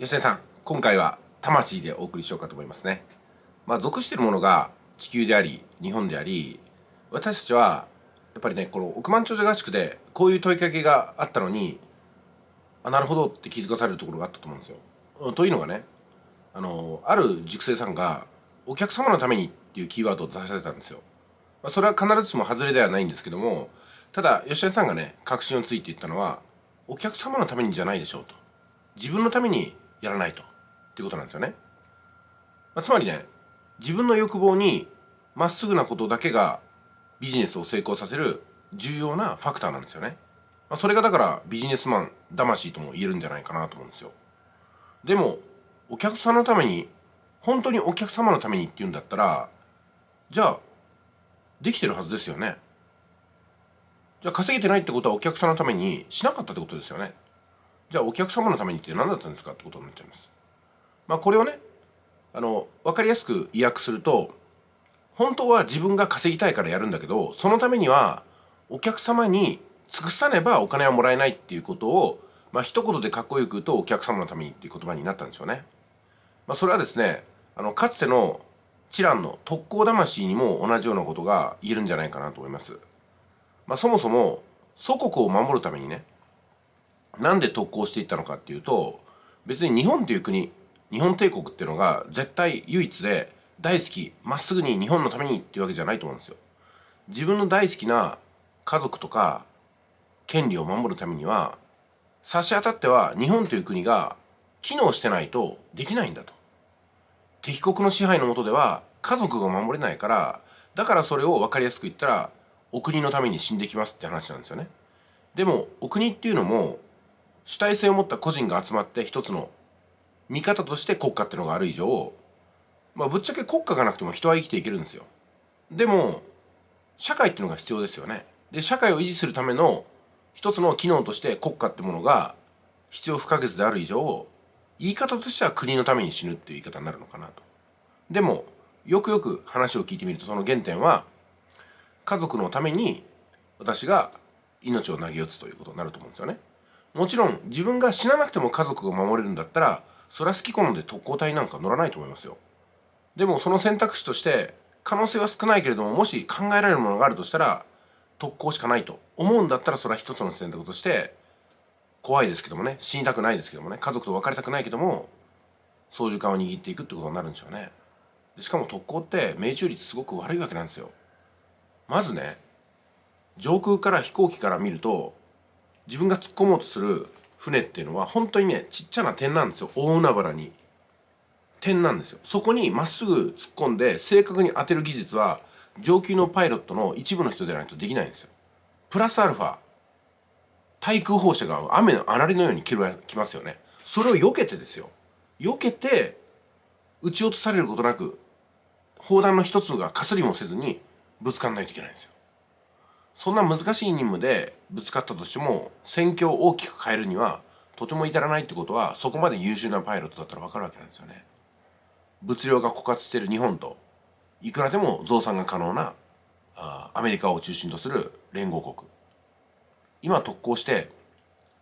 吉田さん今回は魂でお送りしようかと思いますねまあ属してるものが地球であり日本であり私たちはやっぱりねこの億万長者合宿でこういう問いかけがあったのにあなるほどって気づかされるところがあったと思うんですよ。というのがねあのある塾生さんが「お客様のために」っていうキーワードを出されたんですよ。まあ、それは必ずしも外れではないんですけどもただ吉田さんがね確信をついて言ったのは「お客様のためにじゃないでしょう」と。自分のためにやらないとっていうことなんですよね、まあ、つまりね自分の欲望にまっすぐなことだけがビジネスを成功させる重要なファクターなんですよね、まあ、それがだからビジネスマン魂とも言えるんじゃないかなと思うんですよでもお客さんのために本当にお客様のためにっていうんだったらじゃあできてるはずですよねじゃあ稼げてないってことはお客さんのためにしなかったってことですよねじゃあお客様のためにって何だったんですかってことになっちゃいます。まあ、これをねあの分かりやすく意訳すると本当は自分が稼ぎたいからやるんだけどそのためにはお客様に尽くさねばお金はもらえないっていうことをまあ一言でかっこよく言うとお客様のためにっていう言葉になったんでしょうね。まあ、それはですねあのかつての知覧の特攻魂にも同じようなことが言えるんじゃないかなと思います。まあ、そもそも祖国を守るためにねなんで特攻していったのかっていうと別に日本という国日本帝国っていうのが絶対唯一で大好きまっすぐに日本のためにっていうわけじゃないと思うんですよ。自分の大好きな家族とか権利を守るためには差し当たっては日本という国が機能してないとできないんだと。敵国の支配のもとでは家族が守れないからだからそれを分かりやすく言ったらお国のために死んできますって話なんですよね。でもお国っていうのも主体性を持った個人が集まって一つの見方として国家っていうのがある以上、まあ、ぶっちゃけ国家がなくても人は生きていけるんですよ。でも社会っていうのが必要ですよね。で社会を維持するための一つの機能として国家ってものが必要不可欠である以上言い方としては国のために死ぬっていう言い方になるのかなと。でもよくよく話を聞いてみるとその原点は家族のために私が命を投げ打つということになると思うんですよね。もちろん自分が死ななくても家族が守れるんだったらそれは好き好んで特攻隊なんか乗らないと思いますよでもその選択肢として可能性は少ないけれどももし考えられるものがあるとしたら特攻しかないと思うんだったらそれは一つの選択として怖いですけどもね死にたくないですけどもね家族と別れたくないけども操縦桿を握っていくってことになるんでしょうねしかも特攻って命中率すごく悪いわけなんですよまずね上空から飛行機から見ると自分が突っ込もうとする船っていうのは本当にねちっちゃな点なんですよ大海原に点なんですよそこにまっすぐ突っ込んで正確に当てる技術は上級のパイロットの一部の人でないとできないんですよプラスアルファ対空放射が雨のあられのように来ますよねそれを避けてですよ避けて撃ち落とされることなく砲弾の一つがかすりもせずにぶつかんないといけないんですよそんな難しい任務でぶつかったとしても戦況を大きく変えるにはとても至らないってことはそこまで優秀なパイロットだったら分かるわけなんですよね。物量が枯渇している日本といくらでも増産が可能なあアメリカを中心とする連合国今特攻して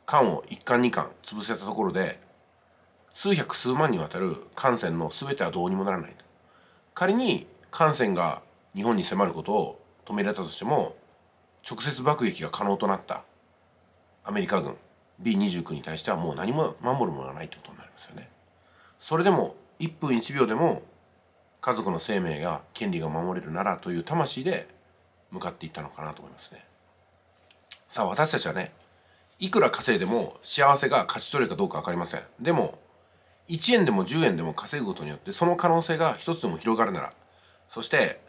艦を1艦2艦潰せたところで数百数万にわたる艦船の全てはどうにもならない仮に艦船が日本に迫ることを止められたとしても直接爆撃が可能となったアメリカ軍 B29 に対してはもう何も守るものがないってことになりますよね。それでも1分1秒でも家族の生命が権利が守れるならという魂で向かっていったのかなと思いますね。さあ私たちはねいくら稼いでも幸せが勝ち取れるかどうか分かりません。でも1円でも10円でも稼ぐことによってその可能性が一つでも広がるならそして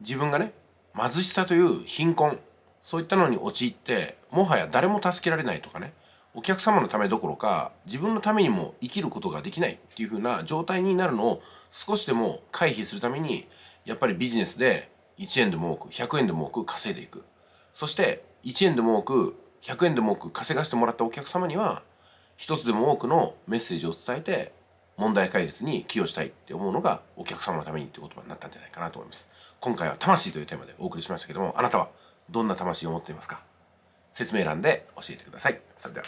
自分がね貧しさという貧困そういったのに陥ってもはや誰も助けられないとかねお客様のためどころか自分のためにも生きることができないっていう風な状態になるのを少しでも回避するためにやっぱりビジネスで1円でも多く100円でも多く稼いでいくそして1円でも多く100円でも多く稼がしてもらったお客様には一つでも多くのメッセージを伝えて問題解決に寄与したいって思うのがお客様のためにって言葉になったんじゃないかなと思います今回は魂というテーマでお送りしましたけどもあなたはどんな魂を持っていますか説明欄で教えてくださいそれでは